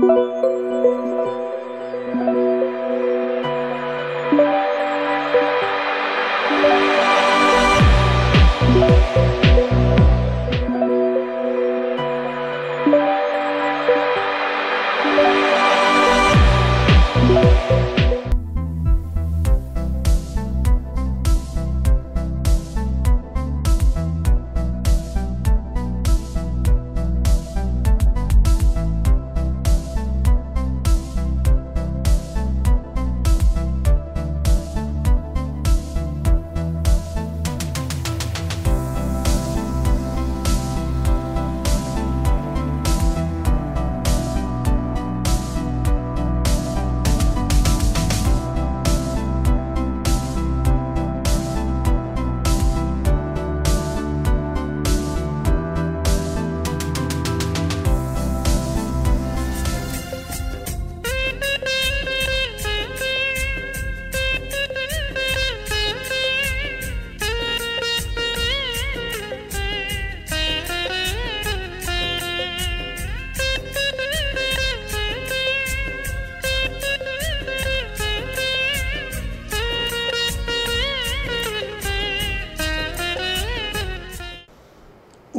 Thank you.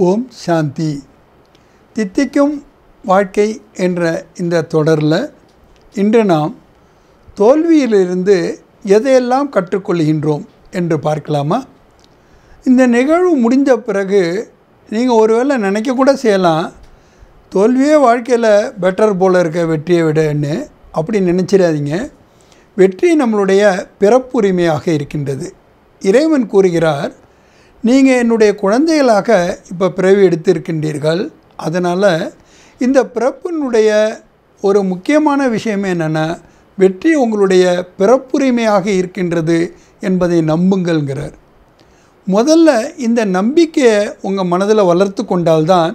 ஓம் சாந்தி தித்திக்கும் வாழ்க்கை என்ற இந்த தொடரில் இன்று நாம் தோல்வியிலிருந்து எதையெல்லாம் கற்றுக்கொள்கின்றோம் என்று பார்க்கலாமா இந்த நிகழ்வு முடிந்த பிறகு நீங்கள் ஒருவேளை நினைக்கக்கூட செய்யலாம் தோல்வியே வாழ்க்கையில் பெட்டர் போல் இருக்க வெற்றியை விடன்னு அப்படி நினச்சிடாதீங்க வெற்றி நம்மளுடைய பிறப்புரிமையாக இருக்கின்றது இறைவன் கூறுகிறார் நீங்கள் என்னுடைய குழந்தைகளாக இப்போ பிறவி எடுத்திருக்கின்றீர்கள் அதனால் இந்த பிறப்பினுடைய ஒரு முக்கியமான விஷயம் என்னென்னா வெற்றி உங்களுடைய பிறப்புரிமையாக இருக்கின்றது என்பதை நம்புங்கள்ங்கிறார் முதல்ல இந்த நம்பிக்கையை உங்கள் மனதில் வளர்த்து கொண்டால்தான்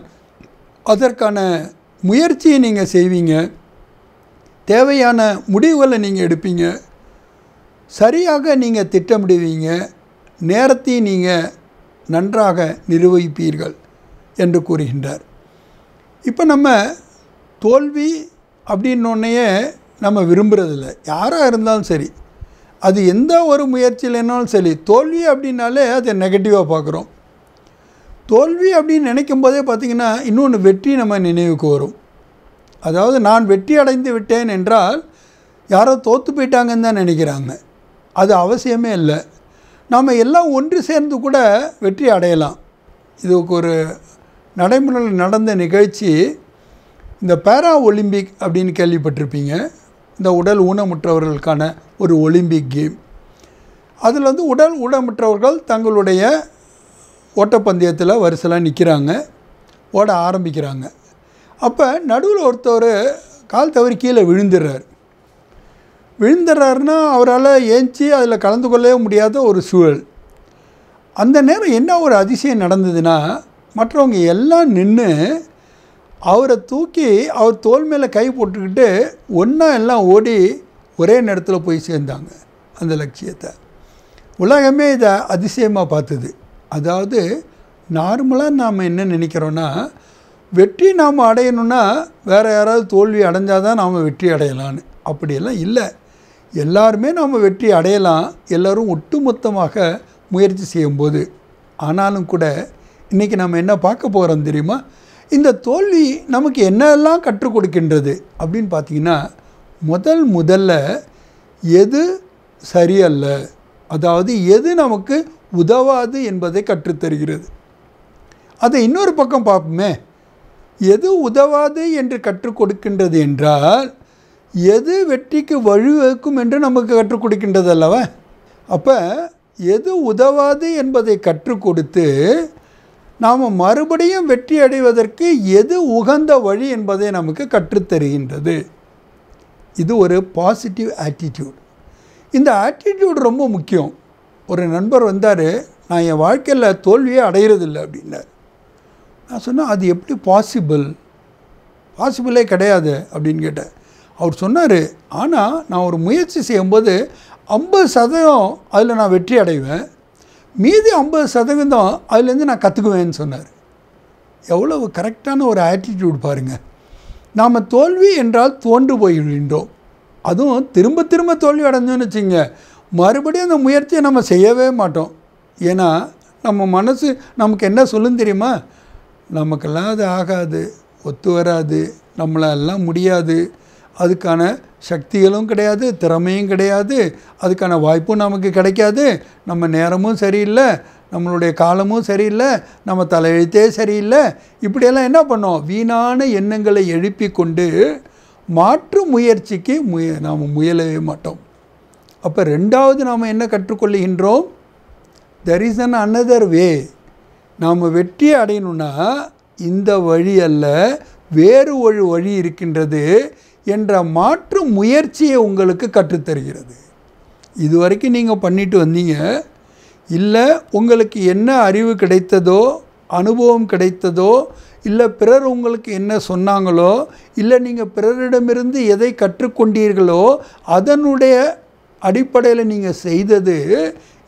அதற்கான முயற்சியை நீங்கள் செய்வீங்க தேவையான முடிவுகளை நீங்கள் எடுப்பீங்க சரியாக நீங்கள் திட்டமிடுவீங்க நேரத்தையும் நீங்கள் நன்றாக நிர்வகிப்பீர்கள் என்று கூறுகின்றார் இப்போ நம்ம தோல்வி அப்படின்னொன்னையே நம்ம விரும்புகிறதில்ல யாராக இருந்தாலும் சரி அது எந்த ஒரு முயற்சியில் என்னாலும் சரி தோல்வி அப்படின்னாலே அதை நெகட்டிவாக பார்க்குறோம் தோல்வி அப்படின்னு நினைக்கும் போதே பார்த்திங்கன்னா இன்னொன்று வெற்றி நம்ம நினைவுக்கு வரும் அதாவது நான் வெற்றி அடைந்து விட்டேன் என்றால் யாரோ தோற்று போயிட்டாங்கன்னு தான் நினைக்கிறாங்க அது அவசியமே இல்லை நாம் எல்லாம் ஒன்று சேர்ந்து கூட வெற்றி அடையலாம் இதுக்கு ஒரு நடைமுறையில் நடந்த நிகழ்ச்சி இந்த பேரா ஒலிம்பிக் அப்படின்னு கேள்விப்பட்டிருப்பீங்க இந்த உடல் ஊனமுற்றவர்களுக்கான ஒரு ஒலிம்பிக் கேம் அதில் வந்து உடல் ஊனமுற்றவர்கள் தங்களுடைய ஓட்டப்பந்தயத்தில் வரிசையில் நிற்கிறாங்க ஓட ஆரம்பிக்கிறாங்க அப்போ நடுவில் ஒருத்தர் கால் தவறி கீழே விழுந்துடுறார் விழுந்துடுறாருன்னா அவரால் ஏஞ்சி அதில் கலந்து கொள்ளவே முடியாத ஒரு சூழல் அந்த நேரம் என்ன ஒரு அதிசயம் நடந்ததுன்னா மற்றவங்க எல்லாம் நின்று அவரை தூக்கி அவர் தோல் மேலே கை போட்டுக்கிட்டு ஒன்றா எல்லாம் ஓடி ஒரே நேரத்தில் போய் சேர்ந்தாங்க அந்த லட்சியத்தை உலகமே இதை அதிசயமாக பார்த்தது அதாவது நார்மலாக நாம் என்ன நினைக்கிறோன்னா வெற்றி நாம் அடையணுன்னா வேறு யாராவது தோல்வி அடைஞ்சால் தான் நாம் வெற்றி அடையலான்னு அப்படியெல்லாம் இல்லை எல்லாருமே நாம் வெற்றி அடையலாம் எல்லோரும் ஒட்டுமொத்தமாக முயற்சி செய்யும்போது ஆனாலும் கூட இன்றைக்கி நம்ம என்ன பார்க்க போகிறோம் தெரியுமா இந்த தோல்வி நமக்கு என்னெல்லாம் கற்றுக் கொடுக்கின்றது அப்படின்னு பார்த்திங்கன்னா முதல் முதல்ல எது சரியல்ல அதாவது எது நமக்கு உதவாது என்பதை கற்றுத்தருகிறது அதை இன்னொரு பக்கம் பார்ப்போமே எது உதவாது என்று கற்றுக் கொடுக்கின்றது என்றால் எது வெற்றிக்கு வழிவகுக்கும் என்று நமக்கு கற்றுக் கொடுக்கின்றது அல்லவா அப்போ எது உதவாது என்பதை கற்றுக் கொடுத்து நாம் மறுபடியும் வெற்றி அடைவதற்கு எது உகந்த வழி என்பதை நமக்கு கற்றுத்தருகின்றது இது ஒரு பாசிட்டிவ் ஆட்டிடியூட் இந்த ஆட்டிடியூட் ரொம்ப முக்கியம் ஒரு நண்பர் வந்தார் நான் என் வாழ்க்கையில் தோல்வியே அடையிறதில்லை அப்படின்னார் நான் சொன்னேன் அது எப்படி பாசிபிள் பாசிபிளே கிடையாது அப்படின்னு கேட்டேன் அவர் சொன்னார் ஆனால் நான் ஒரு முயற்சி செய்யும்போது ஐம்பது சதவீதம் அதில் நான் வெற்றி அடைவேன் மீதி ஐம்பது சதவீதம் அதுலேருந்து நான் கற்றுக்குவேன்னு சொன்னார் எவ்வளவு கரெக்டான ஒரு ஆட்டிடியூட் பாருங்கள் நாம் தோல்வி என்றால் தோன்று போய்கின்றோம் அதுவும் திரும்ப திரும்ப தோல்வி அடைஞ்சோன்னு வச்சுங்க மறுபடியும் அந்த முயற்சியை நம்ம செய்யவே மாட்டோம் ஏன்னா நம்ம மனசு நமக்கு என்ன சொல்லும் தெரியுமா நமக்கெல்லாம் அது ஆகாது ஒத்து வராது நம்மளெல்லாம் முடியாது அதுக்கான சக்திகளும் கிடையாது திறமையும் கிடையாது அதுக்கான வாய்ப்பும் நமக்கு கிடைக்காது நம்ம நேரமும் சரியில்லை நம்மளுடைய காலமும் சரியில்லை நம்ம தலையெழுத்தே சரியில்லை இப்படியெல்லாம் என்ன பண்ணோம் வீணான எண்ணங்களை எழுப்பி கொண்டு மாற்று முயற்சிக்கு முய நாம் முயலவே மாட்டோம் அப்போ ரெண்டாவது நாம் என்ன கற்றுக்கொள்ளுகின்றோம் there is an another way நாம் வெற்றி அடையணும்னா இந்த வழி அல்ல வேறு ஒரு வழி இருக்கின்றது என்ற மாற்று முயற்சியை உங்களுக்கு கற்றுத்தருகிறது இது வரைக்கும் நீங்கள் பண்ணிட்டு வந்தீங்க இல்லை உங்களுக்கு என்ன அறிவு கிடைத்ததோ அனுபவம் கிடைத்ததோ இல்லை பிறர் உங்களுக்கு என்ன சொன்னாங்களோ இல்லை நீங்கள் பிறரிடமிருந்து எதை கற்றுக்கொண்டீர்களோ அதனுடைய அடிப்படையில் நீங்கள் செய்தது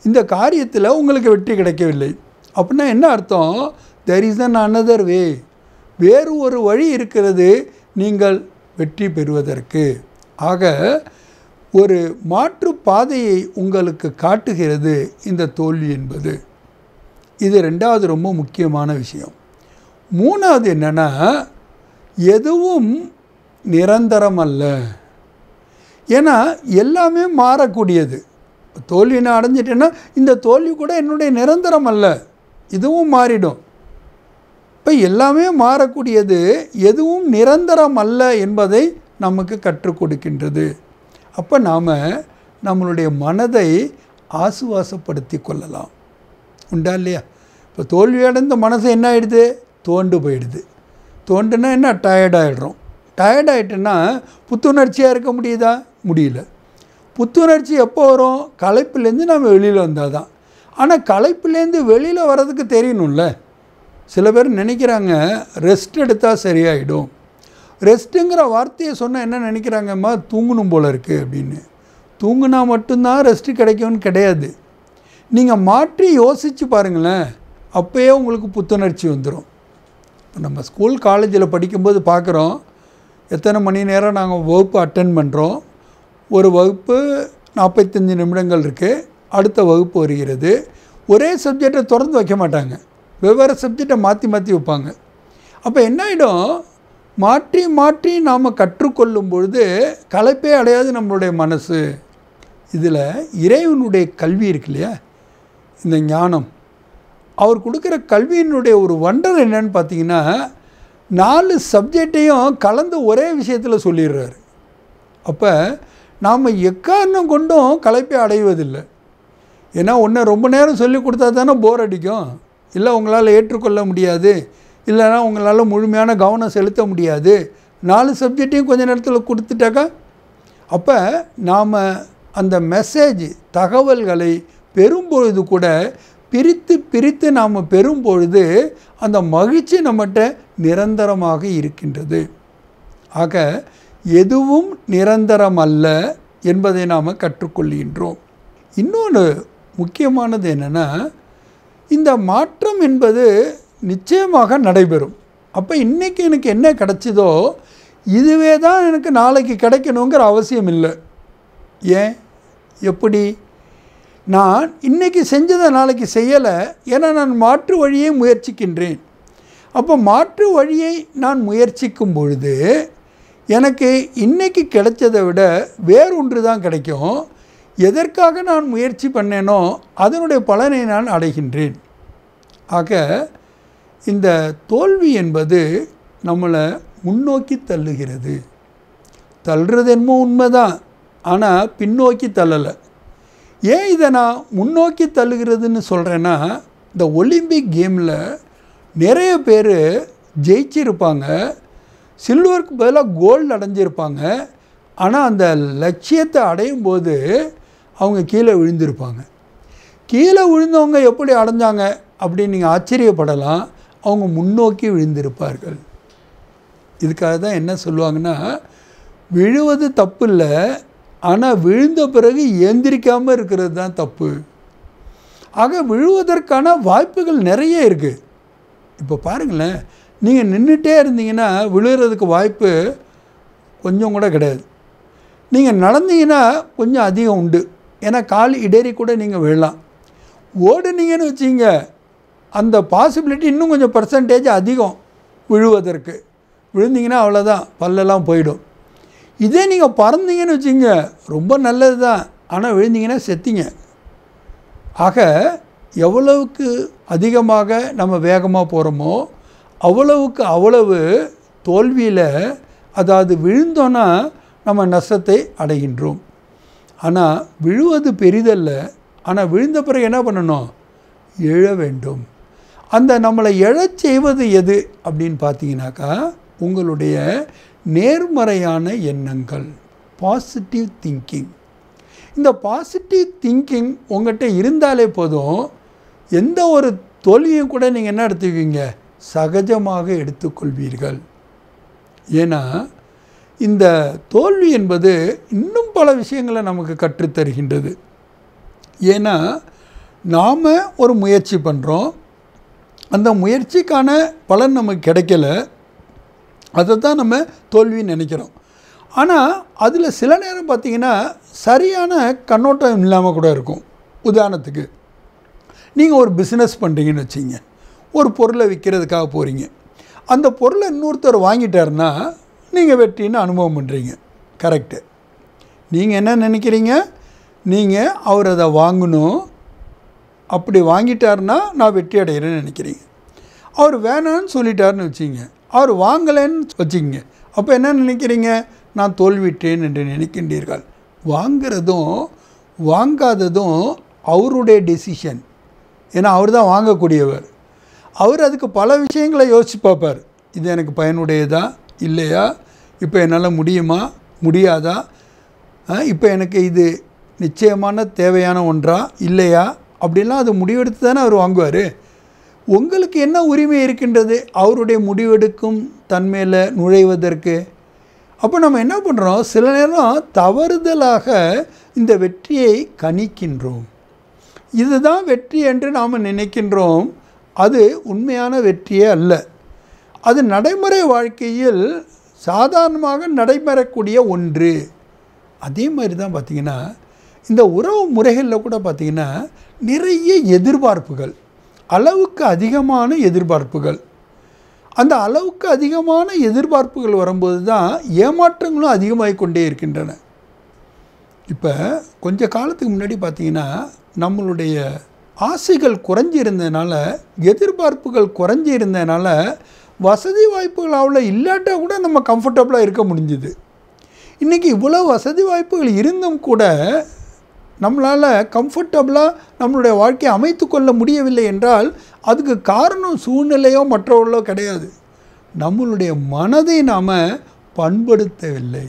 இந்த காரியத்தில் உங்களுக்கு வெற்றி கிடைக்கவில்லை அப்படின்னா என்ன அர்த்தம் there is an another way வேறு ஒரு வழி இருக்கிறது நீங்கள் வெற்றி பெறுவதற்கு ஆக ஒரு மாற்று பாதையை உங்களுக்கு காட்டுகிறது இந்த தோல்வி என்பது இது ரெண்டாவது ரொம்ப முக்கியமான விஷயம் மூணாவது என்னென்னா எதுவும் நிரந்தரம் அல்ல ஏன்னா எல்லாமே மாறக்கூடியது தோல்வி நான் அடைஞ்சிட்டேன்னா இந்த தோல்வி கூட என்னுடைய நிரந்தரம் அல்ல இதுவும் மாறிடும் இப்போ எல்லாமே மாறக்கூடியது எதுவும் நிரந்தரம் அல்ல என்பதை நமக்கு கற்றுக் கொடுக்கின்றது அப்போ நாம் நம்மளுடைய மனதை ஆசுவாசப்படுத்தி கொள்ளலாம் உண்டா இல்லையா இப்போ தோல்வியடைந்த மனசு என்ன ஆகிடுது தோண்டு போயிடுது தோண்டுனா என்ன டயர்டாகிடுறோம் டயர்டாயிட்டுன்னா புத்துணர்ச்சியாக இருக்க முடியுதா முடியல புத்துணர்ச்சி எப்போ வரும் களைப்புலேருந்து நம்ம வெளியில் வந்தால் தான் ஆனால் களைப்புலேருந்து வெளியில் வர்றதுக்கு தெரியணும்ல சில பேர் நினைக்கிறாங்க ரெஸ்ட் எடுத்தால் சரியாயிடும் ரெஸ்ட்டுங்கிற வார்த்தையை சொன்னால் என்ன நினைக்கிறாங்கம்மா தூங்கணும் போல் இருக்குது அப்படின்னு தூங்கினா மட்டும்தான் ரெஸ்ட்டு கிடைக்கும்னு கிடையாது நீங்கள் மாற்றி யோசித்து பாருங்களேன் அப்போயே உங்களுக்கு புத்துணர்ச்சி வந்துடும் இப்போ நம்ம ஸ்கூல் காலேஜில் படிக்கும்போது பார்க்குறோம் எத்தனை மணி நேரம் நாங்கள் வகுப்பு அட்டன் பண்ணுறோம் ஒரு வகுப்பு நாற்பத்தஞ்சு நிமிடங்கள் இருக்குது அடுத்த வகுப்பு வருகிறது ஒரே சப்ஜெக்டை திறந்து வைக்க மாட்டாங்க வெவ்வேறு சப்ஜெக்டை மாற்றி மாற்றி வைப்பாங்க அப்போ என்ன ஆகிடும் மாற்றி மாற்றி நாம் கற்றுக்கொள்ளும் பொழுது கலைப்பே அடையாது நம்மளுடைய மனசு இதில் இறைவனுடைய கல்வி இருக்கு இல்லையா இந்த ஞானம் அவர் கொடுக்குற கல்வியினுடைய ஒரு வண்டர் என்னன்னு பார்த்தீங்கன்னா நாலு சப்ஜெக்டையும் கலந்து ஒரே விஷயத்தில் சொல்லிடுறாரு அப்போ நாம் எக்காரணம் கொண்டும் கலைப்பை அடைவதில்லை ஏன்னா ஒன்று ரொம்ப நேரம் சொல்லி கொடுத்தா தானே போர் அடிக்கும் இல்லை உங்களால் ஏற்றுக்கொள்ள முடியாது இல்லைனா உங்களால் முழுமையான கவனம் செலுத்த முடியாது நாலு சப்ஜெக்டையும் கொஞ்ச நேரத்தில் கொடுத்துட்டாக்கா அப்போ நாம் அந்த மெசேஜ் தகவல்களை பெறும்பொழுது கூட பிரித்து பிரித்து நாம் பெறும்பொழுது அந்த மகிழ்ச்சி நம்மகிட்ட நிரந்தரமாக இருக்கின்றது ஆக எதுவும் நிரந்தரம் அல்ல என்பதை நாம் கற்றுக்கொள்கின்றோம் இன்னொன்று முக்கியமானது என்னென்னா இந்த மாற்றம் என்பது நிச்சயமாக நடைபெறும் அப்போ இன்றைக்கி எனக்கு என்ன கிடச்சிதோ இதுவே தான் எனக்கு நாளைக்கு கிடைக்கணுங்கிற அவசியம் இல்லை ஏன் எப்படி நான் இன்றைக்கி செஞ்சதை நாளைக்கு செய்யலை ஏன்னா நான் மாற்று வழியை முயற்சிக்கின்றேன் அப்போ மாற்று வழியை நான் முயற்சிக்கும் பொழுது எனக்கு இன்றைக்கி கிடைச்சதை விட வேறொன்று தான் கிடைக்கும் எதற்காக நான் முயற்சி பண்ணேனோ அதனுடைய பலனை நான் அடைகின்றேன் ஆக இந்த தோல்வி என்பது நம்மளை முன்னோக்கி தள்ளுகிறது தள்ளுறது என்னமோ உண்மைதான் ஆனால் பின்னோக்கி தள்ளலை ஏன் இதை நான் முன்னோக்கி தள்ளுகிறதுன்னு சொல்கிறேன்னா இந்த ஒலிம்பிக் கேமில் நிறைய பேர் ஜெயிச்சிருப்பாங்க சில்வருக்கு பதிலாக கோல்டு அடைஞ்சிருப்பாங்க ஆனால் அந்த லட்சியத்தை அடையும் போது அவங்க கீழே விழுந்திருப்பாங்க கீழே விழுந்தவங்க எப்படி அடைஞ்சாங்க அப்படின்னு நீங்கள் ஆச்சரியப்படலாம் அவங்க முன்னோக்கி விழுந்திருப்பார்கள் இதுக்காக தான் என்ன சொல்லுவாங்கன்னா விழுவது தப்பு இல்லை ஆனால் விழுந்த பிறகு எந்திரிக்காமல் இருக்கிறது தான் தப்பு ஆக விழுவதற்கான வாய்ப்புகள் நிறைய இருக்குது இப்போ பாருங்களேன் நீங்கள் நின்றுட்டே இருந்தீங்கன்னா விழுகிறதுக்கு வாய்ப்பு கொஞ்சம் கூட கிடையாது நீங்கள் நடந்தீங்கன்னா கொஞ்சம் அதிகம் உண்டு ஏன்னா கால் இடேறி கூட நீங்கள் விழலாம் ஓடுனீங்கன்னு வச்சிங்க அந்த பாசிபிலிட்டி இன்னும் கொஞ்சம் பர்சன்டேஜ் அதிகம் விழுவதற்கு விழுந்தீங்கன்னா அவ்வளோதான் பல்லெல்லாம் போயிடும் இதே நீங்கள் பறந்தீங்கன்னு வச்சிங்க ரொம்ப நல்லது தான் ஆனால் விழுந்தீங்கன்னா செத்திங்க ஆக எவ்வளவுக்கு அதிகமாக நம்ம வேகமாக போகிறோமோ அவ்வளவுக்கு அவ்வளவு தோல்வியில் அதாவது விழுந்தோன்னா நம்ம நஷ்டத்தை அடைகின்றோம் ஆனால் விழுவது பெரிதல்ல ஆனால் விழுந்த பிறகு என்ன பண்ணணும் எழ வேண்டும் அந்த நம்மளை எழச் செய்வது எது அப்படின்னு பார்த்தீங்கன்னாக்கா உங்களுடைய நேர்மறையான எண்ணங்கள் பாசிட்டிவ் திங்கிங் இந்த பாசிட்டிவ் திங்கிங் உங்கள்கிட்ட இருந்தாலே போதும் எந்த ஒரு தோல்வியும் கூட நீங்கள் என்ன எடுத்துக்குவீங்க சகஜமாக எடுத்துக்கொள்வீர்கள் ஏன்னா இந்த தோல்வி என்பது இன்னும் பல விஷயங்களை நமக்கு கற்றுத்தருகின்றது ஏன்னா நாம் ஒரு முயற்சி பண்ணுறோம் அந்த முயற்சிக்கான பலன் நமக்கு கிடைக்கல அதை தான் நம்ம தோல்வின்னு நினைக்கிறோம் ஆனால் அதில் சில நேரம் பார்த்திங்கன்னா சரியான கண்ணோட்டம் இல்லாமல் கூட இருக்கும் உதாரணத்துக்கு நீங்கள் ஒரு பிஸ்னஸ் பண்ணுறீங்கன்னு வச்சிங்க ஒரு பொருளை விற்கிறதுக்காக போகிறீங்க அந்த பொருளை இன்னொருத்தர் வாங்கிட்டாருன்னா நீங்கள் வெற்றின்னு அனுபவம் பண்ணுறீங்க கரெக்டு நீங்கள் என்ன நினைக்கிறீங்க நீங்கள் அவர் அதை வாங்கணும் அப்படி வாங்கிட்டார்னா நான் வெற்றி அடைகிறேன்னு நினைக்கிறீங்க அவர் வேணான்னு சொல்லிட்டார்னு வச்சுங்க அவர் வாங்கலைன்னு வச்சுங்க அப்போ என்ன நினைக்கிறீங்க நான் தோல்விட்டேன் என்று நினைக்கின்றீர்கள் வாங்கிறதும் வாங்காததும் அவருடைய டெசிஷன் ஏன்னா அவர் தான் வாங்கக்கூடியவர் அவர் அதுக்கு பல விஷயங்களை யோசித்து பார்ப்பார் இது எனக்கு பயனுடையதா இல்லையா இப்போ என்னால் முடியுமா முடியாதா இப்போ எனக்கு இது நிச்சயமான தேவையான ஒன்றா இல்லையா அப்படிலாம் அது முடிவெடுத்து தானே அவர் வாங்குவார் உங்களுக்கு என்ன உரிமை இருக்கின்றது அவருடைய முடிவெடுக்கும் தன்மையில் நுழைவதற்கு அப்போ நம்ம என்ன பண்ணுறோம் சில நேரம் தவறுதலாக இந்த வெற்றியை கணிக்கின்றோம் இதுதான் வெற்றி என்று நாம் நினைக்கின்றோம் அது உண்மையான வெற்றியே அல்ல அது நடைமுறை வாழ்க்கையில் சாதாரணமாக நடைபெறக்கூடிய ஒன்று அதே மாதிரி தான் பார்த்திங்கன்னா இந்த உறவு முறைகளில் கூட பார்த்திங்கன்னா நிறைய எதிர்பார்ப்புகள் அளவுக்கு அதிகமான எதிர்பார்ப்புகள் அந்த அளவுக்கு அதிகமான எதிர்பார்ப்புகள் வரும்போது தான் ஏமாற்றங்களும் அதிகமாக கொண்டே இருக்கின்றன இப்போ கொஞ்ச காலத்துக்கு முன்னாடி பார்த்திங்கன்னா நம்மளுடைய ஆசைகள் குறைஞ்சிருந்ததுனால எதிர்பார்ப்புகள் குறைஞ்சிருந்ததுனால வசதி வாய்ப்புகள் அவ்வளோ இல்லாட்டா கூட நம்ம கம்ஃபர்டபுளாக இருக்க முடிஞ்சுது இன்றைக்கி இவ்வளோ வசதி வாய்ப்புகள் இருந்தும் கூட நம்மளால் கம்ஃபர்டபுளாக நம்மளுடைய வாழ்க்கையை அமைத்து கொள்ள முடியவில்லை என்றால் அதுக்கு காரணம் சூழ்நிலையோ மற்றவர்களோ கிடையாது நம்மளுடைய மனதை நாம் பண்படுத்தவில்லை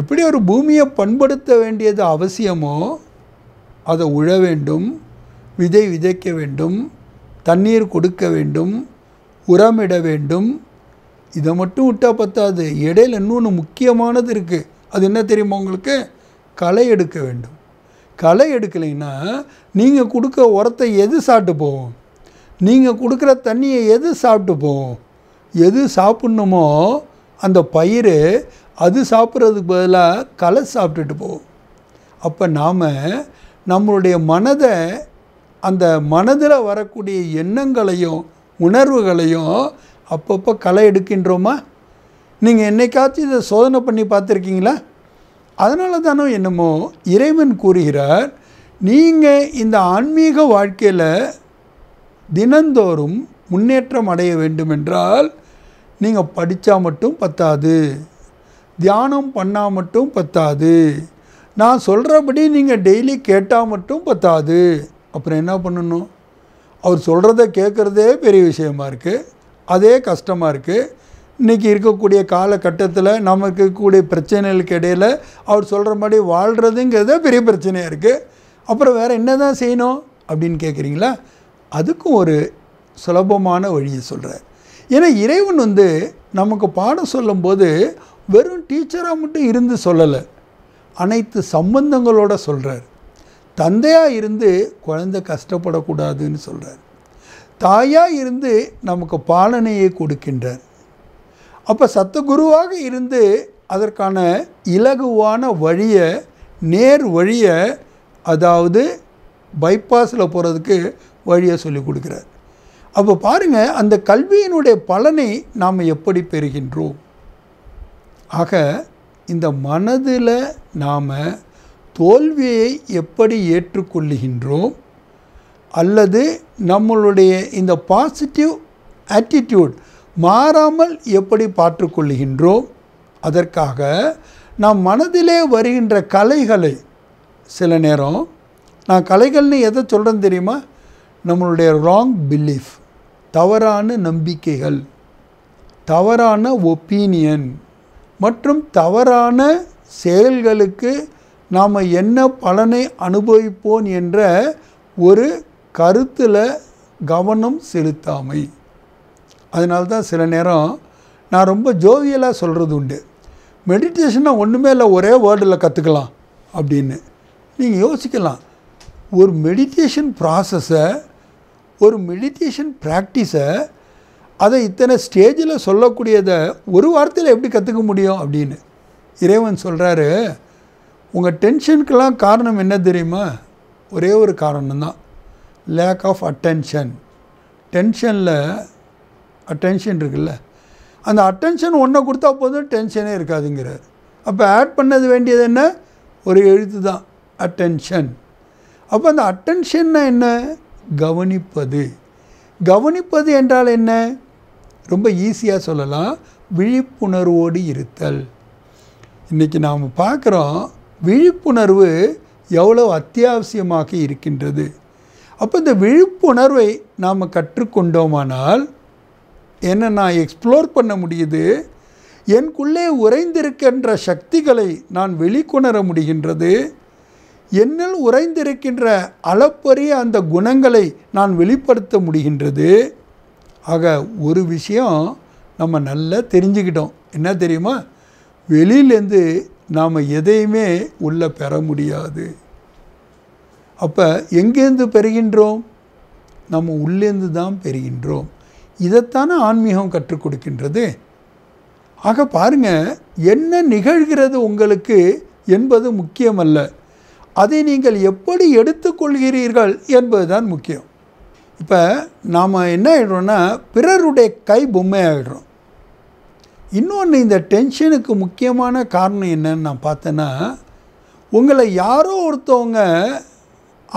எப்படி ஒரு பூமியை பண்படுத்த வேண்டியது அவசியமோ அதை உழ வேண்டும் விதை விதைக்க வேண்டும் தண்ணீர் கொடுக்க வேண்டும் உரமிட வேண்டும் இதை மட்டும் விட்டால் பத்தாது இடையில் இன்னொன்று முக்கியமானது இருக்குது அது என்ன தெரியுமா உங்களுக்கு களை எடுக்க வேண்டும் களை எடுக்கலைன்னா நீங்கள் கொடுக்க உரத்தை எது சாப்பிட்டு போவோம் நீங்கள் கொடுக்குற தண்ணியை எது சாப்பிட்டு போவோம் எது சாப்பிட்ணுமோ அந்த பயிர் அது சாப்பிட்றதுக்கு பதிலாக களை சாப்பிட்டுட்டு போவோம் அப்போ நாம் நம்மளுடைய மனதை அந்த மனதில் வரக்கூடிய எண்ணங்களையும் உணர்வுகளையும் அப்பப்போ களை எடுக்கின்றோமா நீங்கள் என்னைக்காச்சும் இதை சோதனை பண்ணி பார்த்துருக்கீங்களா அதனால தானோ என்னமோ இறைவன் கூறுகிறார் நீங்கள் இந்த ஆன்மீக வாழ்க்கையில் தினந்தோறும் முன்னேற்றம் அடைய வேண்டுமென்றால் நீங்கள் படித்தா மட்டும் பத்தாது தியானம் பண்ணால் மட்டும் பத்தாது நான் சொல்கிறபடி நீங்கள் டெய்லி கேட்டால் மட்டும் பத்தாது அப்புறம் என்ன பண்ணணும் அவர் சொல்கிறத கேட்குறதே பெரிய விஷயமா இருக்குது அதே கஷ்டமாக இருக்குது இன்றைக்கி இருக்கக்கூடிய காலகட்டத்தில் நமக்கு இருக்கக்கூடிய பிரச்சனைகளுக்கு இடையில் அவர் சொல்கிற மாதிரி வாழ்கிறதுங்கிறதே பெரிய பிரச்சனையாக இருக்குது அப்புறம் வேறு என்ன தான் செய்யணும் அப்படின்னு கேட்குறீங்களா அதுக்கும் ஒரு சுலபமான வழியை சொல்கிறார் ஏன்னா இறைவன் வந்து நமக்கு பாடம் சொல்லும்போது வெறும் டீச்சராக மட்டும் இருந்து சொல்லலை அனைத்து சம்பந்தங்களோடு சொல்கிறார் தந்தையாக இருந்து குழந்தை கஷ்டப்படக்கூடாதுன்னு சொல்கிறார் தாயாக இருந்து நமக்கு பாலனையை கொடுக்கின்றார் அப்போ சத்தகுருவாக இருந்து அதற்கான இலகுவான வழியை நேர் வழியை அதாவது பைபாஸில் போகிறதுக்கு வழியை சொல்லி கொடுக்குறார் அப்போ பாருங்கள் அந்த கல்வியினுடைய பலனை நாம் எப்படி பெறுகின்றோம் ஆக இந்த மனதில் நாம் தோல்வியை எப்படி ஏற்றுக்கொள்ளுகின்றோம் அல்லது நம்மளுடைய இந்த பாசிட்டிவ் ஆட்டிடியூட் மாறாமல் எப்படி பார்த்துக்கொள்கின்றோம் அதற்காக நம் மனதிலே வருகின்ற கலைகளை சில நேரம் நான் கலைகள்னு எதை சொல்கிறேன் தெரியுமா நம்மளுடைய ராங் பிலீஃப் தவறான நம்பிக்கைகள் தவறான ஒப்பீனியன் மற்றும் தவறான செயல்களுக்கு நாம் என்ன பலனை அனுபவிப்போம் என்ற ஒரு கருத்தில் கவனம் செலுத்தாமை அதனால்தான் சில நேரம் நான் ரொம்ப ஜோவியலாக சொல்கிறது உண்டு மெடிடேஷனை ஒன்றுமே இல்லை ஒரே வேர்டில் கற்றுக்கலாம் அப்படின்னு நீங்கள் யோசிக்கலாம் ஒரு மெடிடேஷன் ப்ராசஸை ஒரு மெடிடேஷன் ப்ராக்டிஸை அதை இத்தனை ஸ்டேஜில் சொல்லக்கூடியதை ஒரு வாரத்தில் எப்படி கற்றுக்க முடியும் அப்படின்னு இறைவன் சொல்கிறாரு உங்கள் டென்ஷனுக்கெல்லாம் காரணம் என்ன தெரியுமா ஒரே ஒரு காரணம்தான் லேக் ஆஃப் அட்டென்ஷன் டென்ஷனில் அட்டென்ஷன் இருக்குல்ல அந்த அட்டென்ஷன் ஒன்றை கொடுத்தா போதும் டென்ஷனே இருக்காதுங்கிறார் அப்போ ஆட் பண்ணது வேண்டியது என்ன ஒரு எழுத்து தான் அட்டென்ஷன் அப்போ அந்த அட்டென்ஷன்னா என்ன கவனிப்பது கவனிப்பது என்றால் என்ன ரொம்ப ஈஸியாக சொல்லலாம் விழிப்புணர்வோடு இருத்தல் இன்றைக்கி நாம் பார்க்குறோம் விழிப்புணர்வு எவ்வளோ அத்தியாவசியமாக இருக்கின்றது அப்போ இந்த விழிப்புணர்வை நாம் கற்றுக்கொண்டோமானால் என்ன நான் எக்ஸ்ப்ளோர் பண்ண முடியுது எனக்குள்ளே உறைந்திருக்கின்ற சக்திகளை நான் வெளிக்கொணர முடிகின்றது என்னில் உறைந்திருக்கின்ற அளப்பரிய அந்த குணங்களை நான் வெளிப்படுத்த முடிகின்றது ஆக ஒரு விஷயம் நம்ம நல்லா தெரிஞ்சுக்கிட்டோம் என்ன தெரியுமா வெளியிலேருந்து நாம் எதையுமே உள்ளே பெற முடியாது அப்போ எங்கேருந்து பெறுகின்றோம் நம்ம உள்ளேருந்து தான் பெறுகின்றோம் இதைத்தானே ஆன்மீகம் கற்றுக் கொடுக்கின்றது ஆக பாருங்கள் என்ன நிகழ்கிறது உங்களுக்கு என்பது முக்கியமல்ல அதை நீங்கள் எப்படி எடுத்துக்கொள்கிறீர்கள் என்பது தான் முக்கியம் இப்போ நாம் என்ன ஆகிடுறோன்னா பிறருடைய கை பொம்மை ஆகிடுறோம் இன்னொன்று இந்த டென்ஷனுக்கு முக்கியமான காரணம் என்னன்னு நான் பார்த்தேன்னா உங்களை யாரோ ஒருத்தவங்க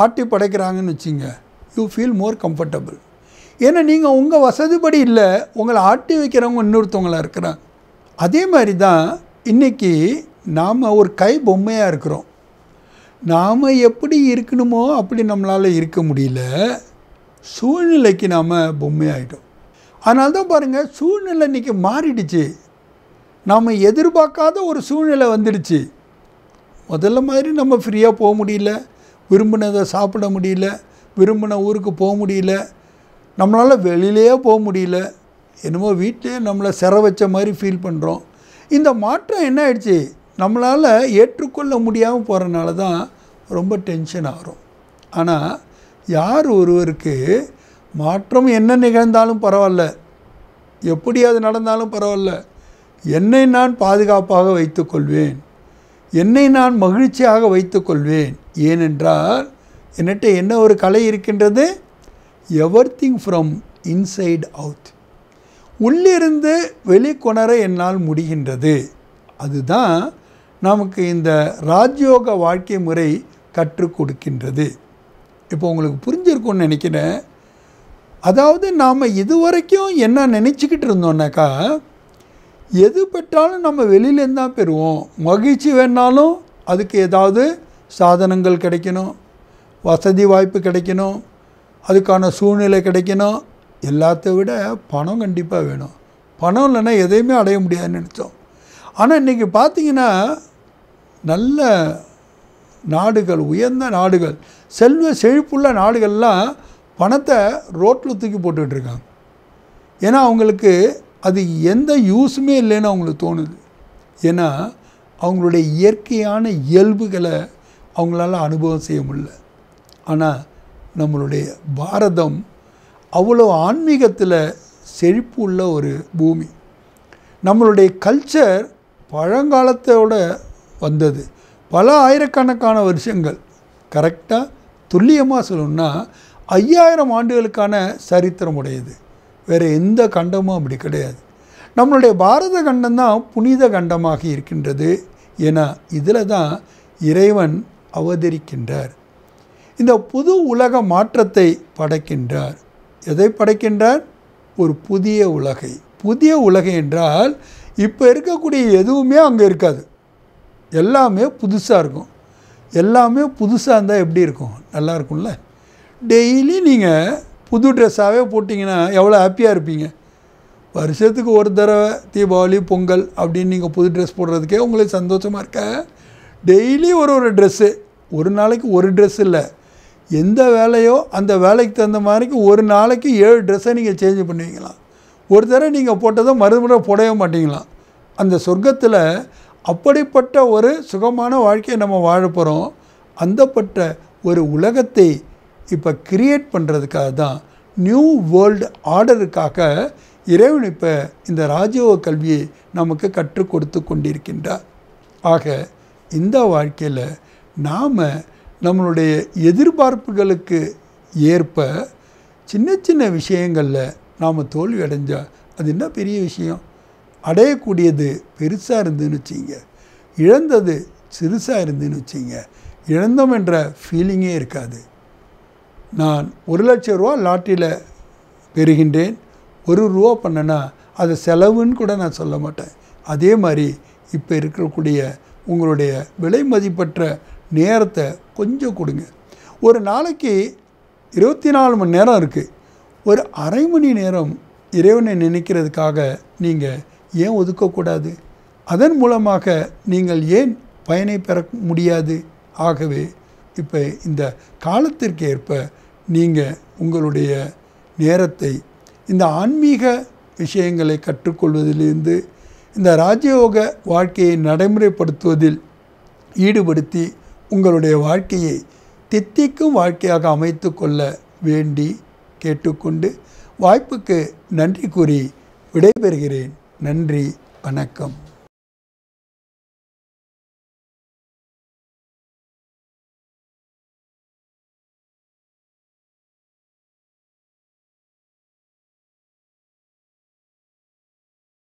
ஆட்டி படைக்கிறாங்கன்னு வச்சுங்க யூ ஃபீல் மோர் கம்ஃபர்டபுள் ஏன்னா நீங்கள் உங்கள் வசதிப்படி இல்லை உங்களை ஆட்டி வைக்கிறவங்க இன்னொருத்தவங்களாக இருக்கிறாங்க அதே மாதிரி தான் இன்றைக்கி நாம் ஒரு கை பொம்மையாக இருக்கிறோம் நாம் எப்படி இருக்கணுமோ அப்படி நம்மளால் இருக்க முடியல சூழ்நிலைக்கு நாம் பொம்மையாயிட்டோம் அதனால தான் பாருங்கள் சூழ்நிலை இன்றைக்கி மாறிடுச்சு நம்ம எதிர்பார்க்காத ஒரு சூழ்நிலை வந்துடுச்சு முதல்ல மாதிரி நம்ம ஃப்ரீயாக போக முடியல விரும்பினதை சாப்பிட முடியல விரும்பின ஊருக்கு போக முடியல நம்மளால் வெளியிலேயே போக முடியல என்னமோ வீட்டிலே நம்மளை சிற வச்ச மாதிரி ஃபீல் பண்ணுறோம் இந்த மாற்றம் என்ன ஆயிடுச்சு நம்மளால் ஏற்றுக்கொள்ள முடியாமல் போகிறனால தான் ரொம்ப டென்ஷன் ஆகிறோம் ஆனால் யார் ஒருவருக்கு மாற்றம் என்ன நிகழ்ந்தாலும் பரவாயில்ல எப்படி அது நடந்தாலும் பரவாயில்ல என்னை நான் பாதுகாப்பாக வைத்துக்கொள்வேன் என்னை நான் மகிழ்ச்சியாக வைத்துக்கொள்வேன் ஏனென்றால் என்னட்ட என்ன ஒரு கலை இருக்கின்றது everything from inside out உள்ளிருந்து வெளிக்கொணர என்னால் முடிகின்றது அதுதான் நமக்கு இந்த ராஜ்யோக வாழ்க்கை முறை கற்றுக் கொடுக்கின்றது இப்போ உங்களுக்கு புரிஞ்சிருக்கும்னு நினைக்கிறேன் அதாவது நாம் இது வரைக்கும் என்ன நினச்சிக்கிட்டு இருந்தோன்னாக்கா எது பெற்றாலும் நம்ம வெளியிலேருந்து தான் பெறுவோம் மகிழ்ச்சி வேணாலும் அதுக்கு ஏதாவது சாதனங்கள் கிடைக்கணும் வசதி வாய்ப்பு கிடைக்கணும் அதுக்கான சூழ்நிலை கிடைக்கணும் எல்லாத்த விட பணம் கண்டிப்பாக வேணும் பணம் இல்லைன்னா எதையுமே அடைய முடியாதுன்னு நினச்சோம் ஆனால் இன்றைக்கி பார்த்திங்கன்னா நல்ல நாடுகள் உயர்ந்த நாடுகள் செல்வ செழிப்புள்ள நாடுகள்லாம் பணத்தை ரோட்டில் தூக்கி போட்டுக்கிட்டு ஏன்னா அவங்களுக்கு அது எந்த யூஸுமே இல்லைன்னு அவங்களுக்கு தோணுது ஏன்னா அவங்களுடைய இயற்கையான இயல்புகளை அவங்களால அனுபவம் செய்ய முடியல ஆனால் நம்மளுடைய பாரதம் அவ்வளோ ஆன்மீகத்தில் செழிப்பு உள்ள ஒரு பூமி நம்மளுடைய கல்ச்சர் பழங்காலத்தோட வந்தது பல ஆயிரக்கணக்கான வருஷங்கள் கரெக்டாக துல்லியமாக சொல்லணுன்னா ஐயாயிரம் ஆண்டுகளுக்கான சரித்திரம் உடையது வேறு எந்த கண்டமும் அப்படி கிடையாது நம்மளுடைய பாரத கண்டம்தான் புனித கண்டமாக இருக்கின்றது என இதில் தான் இறைவன் அவதரிக்கின்றார் இந்த புது உலக மாற்றத்தை படைக்கின்றார் எதை படைக்கின்றார் ஒரு புதிய உலகை புதிய உலகை என்றால் இப்போ இருக்கக்கூடிய எதுவுமே அங்கே இருக்காது எல்லாமே புதுசாக இருக்கும் எல்லாமே புதுசாக இருந்தால் எப்படி இருக்கும் நல்லா இருக்கும்ல டெய்லி நீங்கள் புது ட்ரெஸ்ஸாகவே போட்டிங்கன்னா எவ்வளோ ஹாப்பியாக இருப்பீங்க வருஷத்துக்கு ஒரு தடவை தீபாவளி பொங்கல் அப்படின்னு நீங்கள் புது ட்ரெஸ் போடுறதுக்கே உங்களுக்கு சந்தோஷமாக இருக்க டெய்லி ஒரு ஒரு ட்ரெஸ்ஸு ஒரு நாளைக்கு ஒரு ட்ரெஸ் இல்லை எந்த வேலையோ அந்த வேலைக்கு தகுந்த மாதிரிக்கு ஒரு நாளைக்கு ஏழு ட்ரெஸ்ஸை நீங்கள் சேஞ்ச் பண்ணுவீங்களாம் ஒரு தடவை நீங்கள் போட்டதை மறுமுறை போடவே மாட்டிங்களாம் அந்த சொர்க்கத்தில் அப்படிப்பட்ட ஒரு சுகமான வாழ்க்கையை நம்ம வாழப்போகிறோம் அந்தப்பட்ட ஒரு உலகத்தை இப்போ கிரியேட் பண்ணுறதுக்காக தான் நியூ வேர்ல்டு ஆர்டருக்காக இறைவன் இப்போ இந்த ராஜயோக கல்வியை நமக்கு கற்றுக் கொடுத்து கொண்டிருக்கின்றார் ஆக இந்த வாழ்க்கையில் நாம் நம்மளுடைய எதிர்பார்ப்புகளுக்கு ஏற்ப சின்ன சின்ன விஷயங்களில் நாம் தோல்வி அடைஞ்சால் அது என்ன பெரிய விஷயம் அடையக்கூடியது பெருசாக இருந்துன்னு வச்சிங்க இழந்தது சிறுசாக இருந்துன்னு வச்சிங்க இழந்தோம் என்ற ஃபீலிங்கே இருக்காது நான் ஒரு லட்சம் ரூபா லாட்டரியில் பெறுகின்றேன் ஒரு ரூபா பண்ணனா அது செலவுன்னு கூட நான் சொல்ல மாட்டேன் அதே மாதிரி இப்போ இருக்கக்கூடிய உங்களுடைய விலை மதிப்பற்ற நேரத்தை கொஞ்சம் கொடுங்க ஒரு நாளைக்கு இருபத்தி நாலு மணி நேரம் இருக்குது ஒரு அரை மணி நேரம் இறைவனை நினைக்கிறதுக்காக நீங்கள் ஏன் ஒதுக்கக்கூடாது அதன் மூலமாக நீங்கள் ஏன் பயனை பெற முடியாது ஆகவே இப்போ இந்த காலத்திற்கு ஏற்ப நீங்கள் உங்களுடைய நேரத்தை இந்த ஆன்மீக விஷயங்களை கற்றுக்கொள்வதிலிருந்து இந்த ராஜயோக வாழ்க்கையை நடைமுறைப்படுத்துவதில் ஈடுபடுத்தி உங்களுடைய வாழ்க்கையை தித்திக்கும் வாழ்க்கையாக அமைத்து கொள்ள வேண்டி கேட்டுக்கொண்டு வாய்ப்புக்கு நன்றி கூறி விடைபெறுகிறேன் நன்றி வணக்கம்